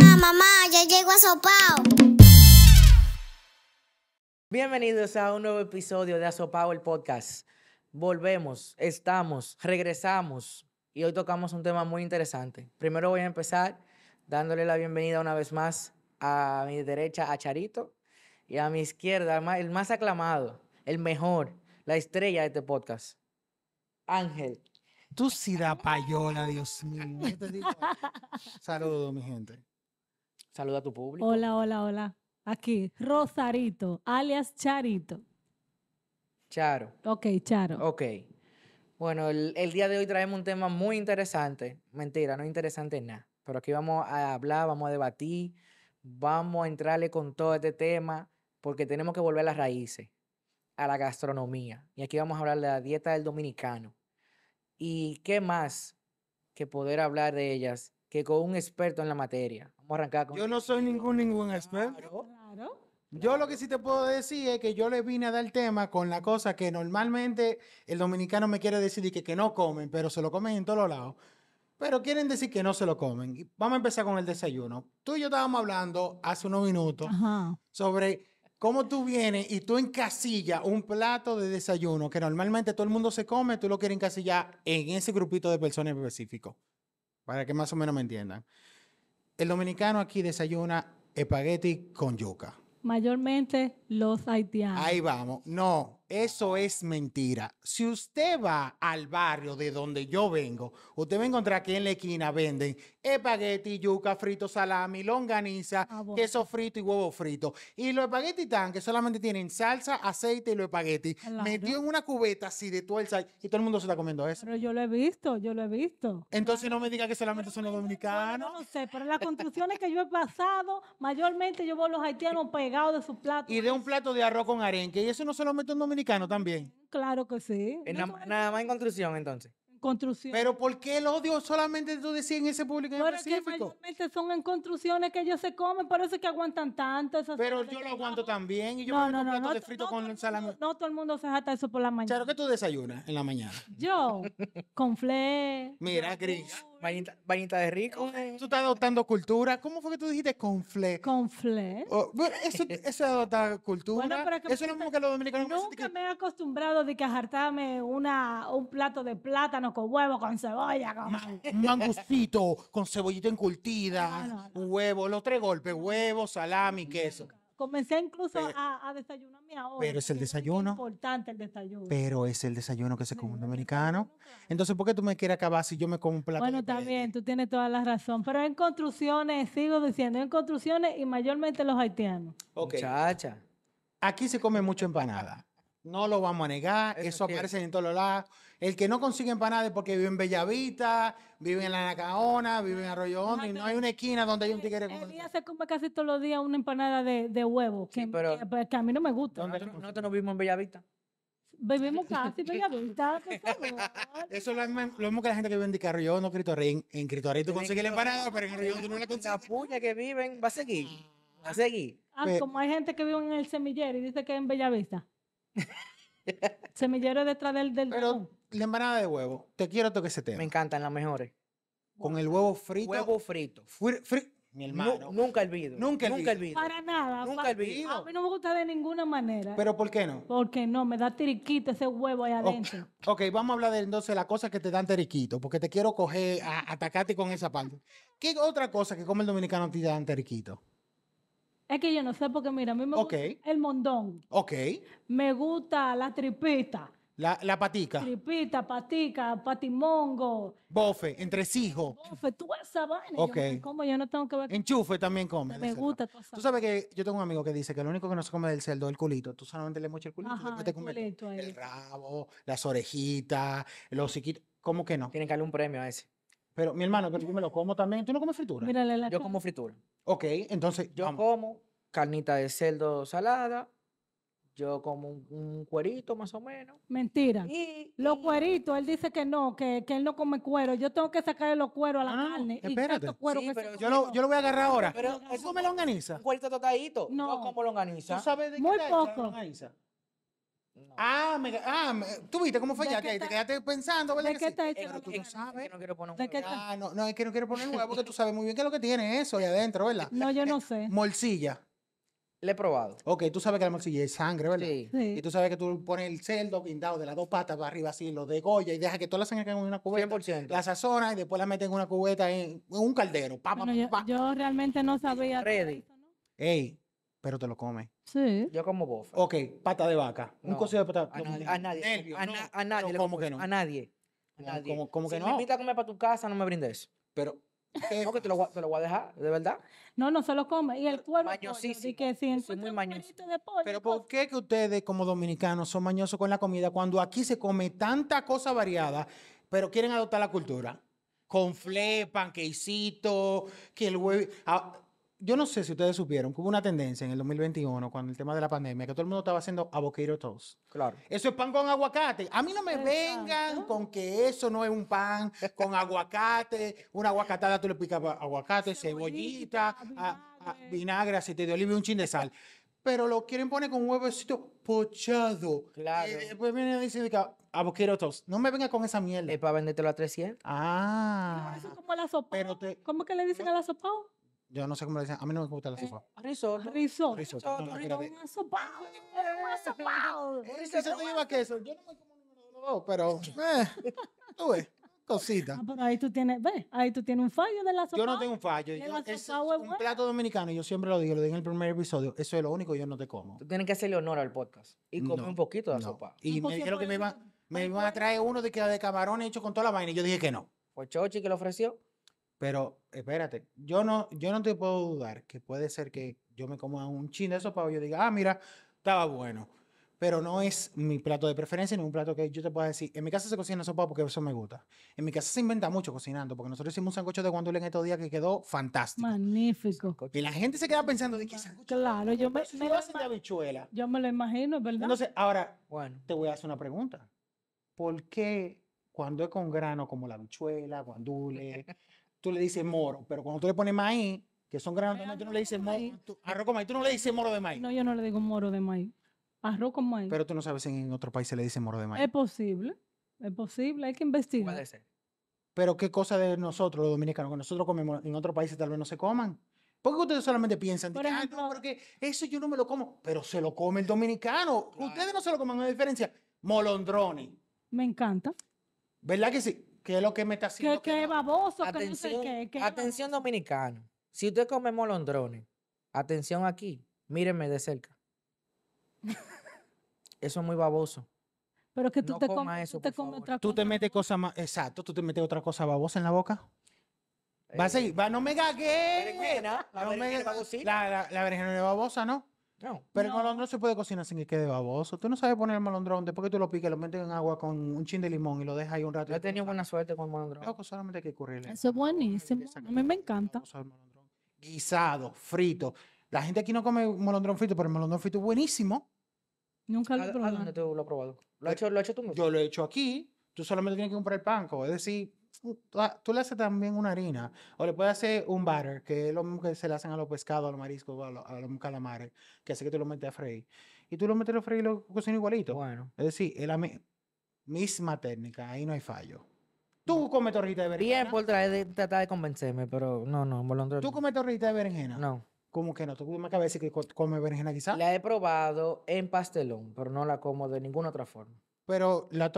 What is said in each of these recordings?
Ah, mamá, ya llego a Sopao. Bienvenidos a un nuevo episodio de Asopao el podcast. Volvemos, estamos, regresamos y hoy tocamos un tema muy interesante. Primero voy a empezar dándole la bienvenida una vez más a mi derecha a Charito y a mi izquierda el más aclamado, el mejor, la estrella de este podcast, Ángel Tú sí da payola, Dios mío. Saludos, mi gente. Saluda a tu público. Hola, hola, hola. Aquí, Rosarito, alias Charito. Charo. Ok, Charo. Ok. Bueno, el, día de hoy traemos un tema muy interesante. Mentira, no interesante nada. Pero aquí vamos a hablar, vamos a debatir, vamos a entrarle con todo este tema, porque tenemos que volver a las raíces, a la gastronomía. Y aquí vamos a hablar de la dieta del dominicano y qué más que poder hablar de ellas que con un experto en la materia. Vamos a arrancar con... Yo no soy ningún, ningún experto. Claro. Yo lo que sí te puedo decir es que yo le vine a dar tema con la cosa que normalmente el dominicano me quiere decir que, que no comen, pero se lo comen en todos lados. Pero quieren decir que no se lo comen. Vamos a empezar con el desayuno. Tú y yo estábamos hablando hace unos minutos sobre ¿Cómo tú vienes y tú encasillas un plato de desayuno que normalmente todo el mundo se come, tú lo quieres encasillar en ese grupito de personas específicos, Para que más o menos me entiendan. El dominicano aquí desayuna espagueti con yuca. Mayormente los haitianos. Ahí vamos. No, eso es mentira. Si usted va al barrio de donde yo vengo, usted va a encontrar que en la esquina venden espagueti, yuca, frito, salami, longaniza, ah, queso frito y huevo frito. Y los espaguetis tan que solamente tienen salsa, aceite y los espagueti Metió en una cubeta así de tuerza y todo el mundo se está comiendo eso. Pero yo lo he visto, yo lo he visto. Entonces no me diga que solamente son los dominicanos. no, sé, pero las construcciones que yo he pasado, mayormente yo veo a los haitianos pegados de su plato. Y de un plato de arroz con arenque. Y eso no se lo meten en dominicano también. Claro que sí. nada más en construcción, entonces. construcción. Pero ¿por qué el odio solamente tú decías en ese público en específico? son en construcciones que ellos se comen, por eso que aguantan tanto. Pero yo lo aguanto también y yo me No, de frito todo el mundo- No todo el mundo se jata eso por la mañana. Claro que tú desayunas en la mañana? Yo, con fle. Mira, Chris Vainita, de rico. Tú estás adoptando cultura. ¿Cómo fue que tú dijiste confle? Confle. eso, eso es adoptar cultura. eso es mismo que los dominicanos. Nunca me he acostumbrado de que ajartarme una, un plato de plátano con huevo, con cebolla, con un mangucito, con cebollita encurtida, huevo, los tres golpes, huevo, salami, queso comencé incluso a, desayunarme ahora. Pero es el desayuno. Es importante el desayuno. Pero es el desayuno que se come un dominicano. Entonces, ¿por qué tú me quieres acabar si yo me como un plato? Bueno, también, tú tienes toda la razón. Pero en construcciones, sigo diciendo, en construcciones y mayormente los haitianos. Ok. Muchacha. Aquí se come mucho empanada. No lo vamos a negar, eso, aparece en todos los lados. El que no consigue empanadas es porque vive en Bellavista, vive en La Nacaona, vive en Arroyo Hondo y no hay una esquina donde hay un tigre El día se come casi todos los días una empanada de, de huevo, pues, que, a mí no me gusta. Nosotros, no vivimos en Bellavista. Vivimos casi Bellavista, ¿qué Eso es lo, mismo que la gente que vive en Arroyo no, Cristo Rey. En Cristo tú consigues la empanada, pero en Arroyo Hondo no la consigues. La puya que viven va a seguir, va a seguir. Ah, pues como hay gente que vive en el semillero y dice que es en Bellavista. Semillero detrás del, del Pero la empanada de huevo, te quiero tocar ese tema. Me encantan las mejores. Con el huevo frito. Huevo frito. mi hermano. nunca olvido. Nunca, nunca olvido. Para nada. Nunca olvido. A mí no me gusta de ninguna manera. ¿Pero por qué no? Porque no, me da tiriquito ese huevo ahí adentro. ok, vamos a hablar de entonces las cosas que te dan tiriquito, porque te quiero coger, atacarte con esa parte. ¿Qué otra cosa que come el dominicano te dan tiriquito? Es que yo no sé, porque mira, a mí me gusta el mondón. Me gusta la tripita. La, la patica. Tripita, patica, patimongo. Bofe, entrecijo. Bofe, tú esa vaina. Yo como, yo no tengo que ver. Enchufe también come. Me gusta tu Tú sabes que yo tengo un amigo que dice que lo único que no se come del cerdo es el culito. Tú solamente le mucho el culito. después te comes el, rabo, las orejitas, los siquitos. ¿Cómo que no? Tienen que darle un premio a ese. Pero, mi hermano, que tú me lo como también. ¿Tú no comes fritura? Yo como fritura. Ok, entonces. Yo como carnita de cerdo salada. Yo como un, cuerito más o menos. Mentira. Y, los cueritos, él dice que no, que, que, él no come cuero. Yo tengo que sacarle los cueros a la ah, carne. espérate. yo, lo, yo lo voy a agarrar ahora. Pero, ¿Tú comes longaniza? Un cuerito tostadito. No. Yo como longaniza. ¿Tú sabes de qué Muy poco. longaniza? Ah, me, ah tú viste cómo fallaste ahí, te quedaste pensando, ¿verdad? ¿De tú no sabes. no quiero poner un huevo. Ah, no, no, es que no quiero poner un huevo porque tú sabes muy bien qué es lo que tiene eso ahí adentro, ¿verdad? No, yo no eh, sé. Morcilla. Le he probado. Ok, tú sabes que la morcilla es sangre, ¿verdad? Sí. Y tú sabes que tú pones el cerdo guindado de las dos patas para arriba así, lo degolla y deja que toda la sangre caiga en una cubeta. 100%. La sazona y después la meten en una cubeta, en, un caldero. Pa, pa, yo, realmente no sabía. Eso, Ey, pero te lo comes. Sí. Yo como bofa. Ok, pata de vaca. un cocido de pata. A, nadie. A nadie. a, nadie. ¿Cómo que no? A nadie. ¿Cómo, cómo que si me invita a comer para tu casa, no me brindes. Pero. Eh, que te lo, voy a dejar, de verdad. No, no se lo come. Y el cuerpo. Mañosísimo. que sí, es muy mañoso. Pero ¿por qué que ustedes, como dominicanos, son mañosos con la comida cuando aquí se come tanta cosa variada, pero quieren adoptar la cultura? Con fle, panquecito, que el huevo. Ah, yo no sé si ustedes supieron que hubo una tendencia en el 2021 cuando el tema de la pandemia que todo el mundo estaba haciendo avocado toast. Claro. Eso es pan con aguacate. A mí no me vengan con que eso no es un pan con aguacate. Una aguacatada tú le picas aguacate, cebollita, vinagre, aceite de oliva y un chin de sal. Pero lo quieren poner con un huevecito pochado. Claro. Y después viene y dice avocado toast. No me venga con esa mierda. Es para vendértelo a 300. Ah. eso es como la sopa. ¿Cómo que le dicen a la sopa? Yo no sé cómo le dicen. A mí no me gusta la eh, sopa. Risotto. Risotto. Risotto. No, ah, no, Un asopado. Un asopado. Un te lleva queso. Yo no me como número dos, pero... Eh, tú ves. Cosita. Ah, pero ahí tú tienes, ve, ahí tú tienes un fallo de la sopa. Yo no tengo un fallo. Yo, es un plato dominicano, y yo siempre lo digo, lo dije en el primer episodio, eso es lo único que yo no te como. Tú tienes que hacerle honor al podcast y comer un poquito de la sopa. Y me dijeron que me iban, me iban a traer uno de, de camarones hecho con toda la vaina y yo dije que no. Fue Chochi que lo ofreció. Pero espérate, yo no, yo no te puedo dudar que puede ser que yo me coma un chin de sopa y yo diga, ah, mira, estaba bueno. Pero no es mi plato de preferencia ni un plato que yo te pueda decir. En mi casa se cocina sopa porque eso me gusta. En mi casa se inventa mucho cocinando porque nosotros hicimos un sancocho de guandule en estos días que quedó fantástico. Magnífico. Y la gente se queda pensando de qué sancocho. Claro, yo me, lo Yo me lo imagino, ¿verdad? Entonces, ahora, bueno, te voy a hacer una pregunta. ¿Por qué cuando es con grano como la habichuela, guandule, tú le dices moro, pero cuando tú le pones maíz, que son granos tú no le dices maíz, tú no le dices moro de maíz. No, yo no le digo moro de maíz. Arroz con maíz. Pero tú no sabes si en otro país se le dice moro de maíz. Es posible, es posible, hay que investigar. Puede ser. Pero qué cosa de nosotros, los dominicanos, que nosotros comemos en otros países tal vez no se coman. ¿Por qué ustedes solamente piensan, porque eso yo no me lo como, pero se lo come el dominicano? Ustedes no se lo coman, no hay diferencia. Molondroni. Me encanta. ¿Verdad que sí? ¿Qué es lo que me está haciendo? Que, es baboso, atención, que no sé qué. atención dominicano. Si usted come molondrones, atención aquí, míreme de cerca. eso es muy baboso. Pero que tú te comes otra cosa. Tú te metes cosas más, exacto, tú te metes otra cosa babosa en la boca. va a eh, seguir, va, no me gagué. La, no la, la, la berenjena es babosa, ¿no? Pero el molondrón se puede cocinar sin que quede baboso. Tú no sabes poner el molondrón, después que tú lo piques, lo metes en agua con un chin de limón y lo dejas ahí un rato. Yo he tenido buena suerte con el molondrón. solamente que currirle. Eso es buenísimo. A mí me encanta. Guisado, frito. La gente aquí no come molondrón frito, pero el molondrón frito es buenísimo. Nunca lo he probado. tú lo has probado? ¿Lo has eh, hecho, tú mismo? Yo lo he hecho aquí. Tú solamente tienes que comprar el panco. Es decir, tú le haces también una harina o le puedes hacer un butter que es lo que se le hacen a los pescados, a los mariscos, a los, calamares, que hace que tú lo metes a freír. Y tú lo metes a freír y lo cocinas igualito. Bueno. Es decir, es la misma técnica, ahí no hay fallo. Tú mm. comes torrita de berenjena. Bien por tratar de, convencerme, pero no, no, volando. ¿Tú comes torrita de berenjena? No. ¿Cómo que no? ¿Tú me acabas que comes berenjena quizás? La he probado en pastelón, pero no la como de ninguna otra forma. Pero la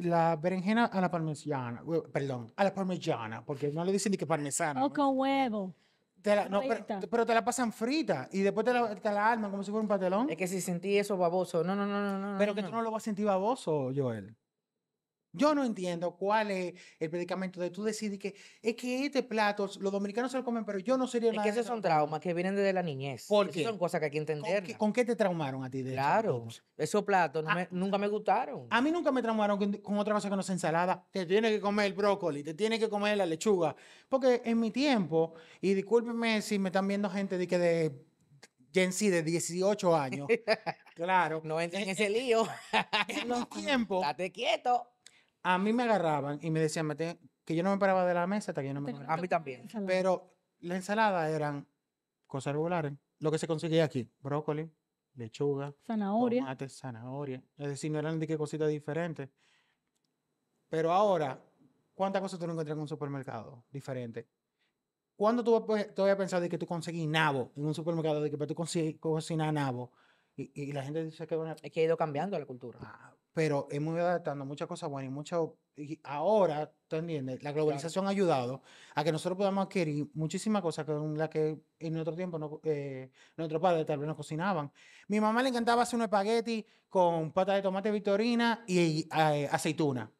la berenjena a la parmesana, perdón, a la parmesana, porque no le dicen ni que parmesana. Oh, o con huevo. pero, te la pasan frita y después te la, te arman como si fuera un patelón. Es que si sentí eso baboso. No, no, no, no. Pero que tú no lo vas a sentir baboso, Joel. Yo no entiendo cuál es el predicamento de tú decidir que es que este plato los dominicanos se lo comen, pero yo no sería Es que esos son traumas que vienen desde la niñez. Porque son cosas que hay que entender. ¿Con, ¿Con qué, te traumaron a ti? claro, esos platos nunca me gustaron. A mí nunca me traumaron con, otra cosa que no sea ensalada. Te tiene que comer el brócoli, te tiene que comer la lechuga. Porque en mi tiempo, y discúlpeme si me están viendo gente de que de Gen de 18 años. Claro. No entres eh, en eh, ese lío. En los tiempos. Date quieto. A mí me agarraban y me decían que yo no me paraba de la mesa hasta que yo no me paraba. A mí también. Pero la ensalada eran cosas regulares. Lo que se conseguía aquí, brócoli, lechuga, zanahoria. Tomate, zanahoria. Es decir, no eran de qué cositas diferentes. Pero ahora, ¿cuántas cosas tú no encuentras en un supermercado diferente? ¿Cuándo tú pues, te a de que tú conseguís nabo en un supermercado, de que tú consigues cocinar nabo? Y, la gente dice que... es que ha ido cambiando la cultura. Ah, pero hemos ido adaptando muchas cosas buenas y muchas... Ahora, ¿tú entiendes? La globalización ha ayudado a que nosotros podamos adquirir muchísimas cosas con las que en nuestro tiempo eh, nuestros padres tal vez no cocinaban. Mi mamá le encantaba hacer un espagueti con pata de tomate victorina y eh, aceituna.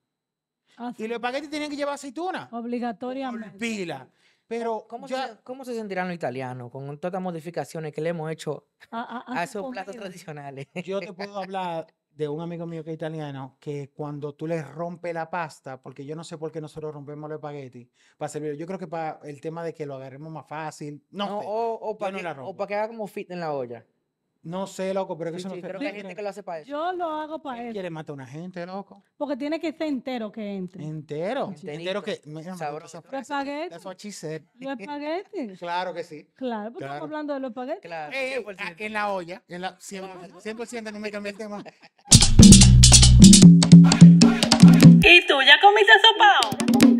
Ah, y los espaguetis tenían que llevar aceituna. Obligatoriamente. Pila. Pero ¿Cómo, se, ¿Cómo se sentirán los italianos con todas las modificaciones que le hemos hecho ah, ah, a, esos platos tradicionales? Yo te puedo hablar de un amigo mío que es italiano, que cuando tú le rompes la pasta, porque yo no sé por qué nosotros rompemos los espagueti, para servir, yo creo que para el tema de que lo agarremos más fácil, no, o para que haga como fit en la olla. No sé, loco, pero que eso no no creo que hay gente que lo hace para eso. Yo lo hago para eso. ¿Quiere matar a una gente, loco? Porque tiene que ser entero que entre. Entero. Entero que. Sabroso. Los espaguetis. Eso es Los claro que sí. Claro, porque estamos hablando de los espaguetis. Claro. Aquí en la olla. En la, 100%, 100% no me cambié el tema. ¿Y tú ya comiste sopao?